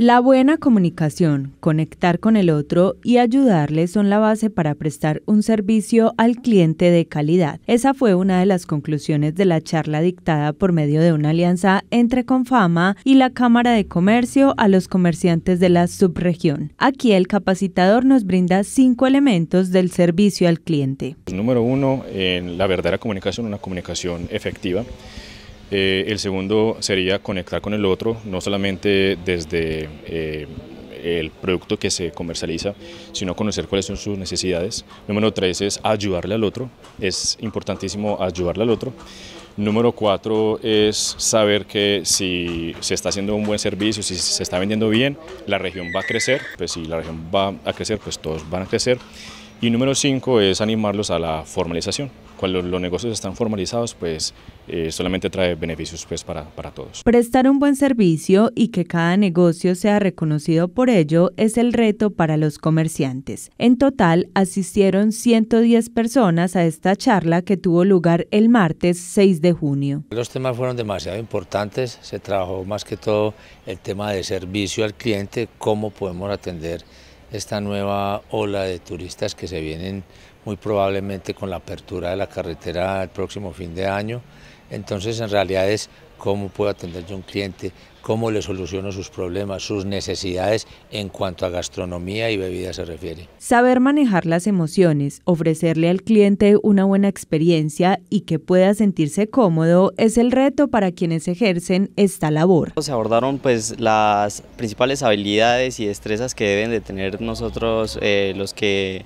La buena comunicación, conectar con el otro y ayudarle son la base para prestar un servicio al cliente de calidad. Esa fue una de las conclusiones de la charla dictada por medio de una alianza entre Confama y la Cámara de Comercio a los comerciantes de la subregión. Aquí el capacitador nos brinda cinco elementos del servicio al cliente. Número uno, en la verdadera comunicación, una comunicación efectiva. Eh, el segundo sería conectar con el otro, no solamente desde eh, el producto que se comercializa, sino conocer cuáles son sus necesidades. Número tres es ayudarle al otro, es importantísimo ayudarle al otro. Número cuatro es saber que si se está haciendo un buen servicio, si se está vendiendo bien, la región va a crecer, pues si la región va a crecer, pues todos van a crecer. Y número cinco es animarlos a la formalización. Cuando los negocios están formalizados, pues eh, solamente trae beneficios pues, para, para todos. Prestar un buen servicio y que cada negocio sea reconocido por ello es el reto para los comerciantes. En total, asistieron 110 personas a esta charla que tuvo lugar el martes 6 de junio. Los temas fueron demasiado importantes. Se trabajó más que todo el tema de servicio al cliente, cómo podemos atender esta nueva ola de turistas que se vienen muy probablemente con la apertura de la carretera el próximo fin de año entonces, en realidad es cómo puedo atender yo a un cliente, cómo le soluciono sus problemas, sus necesidades en cuanto a gastronomía y bebida se refiere. Saber manejar las emociones, ofrecerle al cliente una buena experiencia y que pueda sentirse cómodo es el reto para quienes ejercen esta labor. Se abordaron pues las principales habilidades y destrezas que deben de tener nosotros eh, los que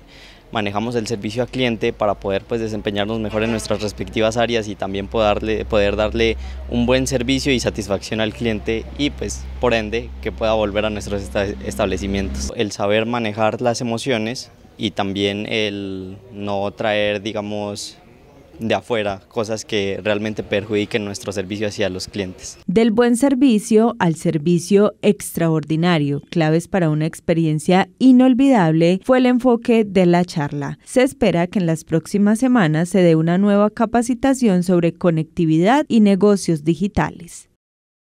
manejamos el servicio al cliente para poder pues, desempeñarnos mejor en nuestras respectivas áreas y también poder darle un buen servicio y satisfacción al cliente y pues por ende que pueda volver a nuestros establecimientos. El saber manejar las emociones y también el no traer, digamos, de afuera, cosas que realmente perjudiquen nuestro servicio hacia los clientes. Del buen servicio al servicio extraordinario, claves para una experiencia inolvidable, fue el enfoque de la charla. Se espera que en las próximas semanas se dé una nueva capacitación sobre conectividad y negocios digitales.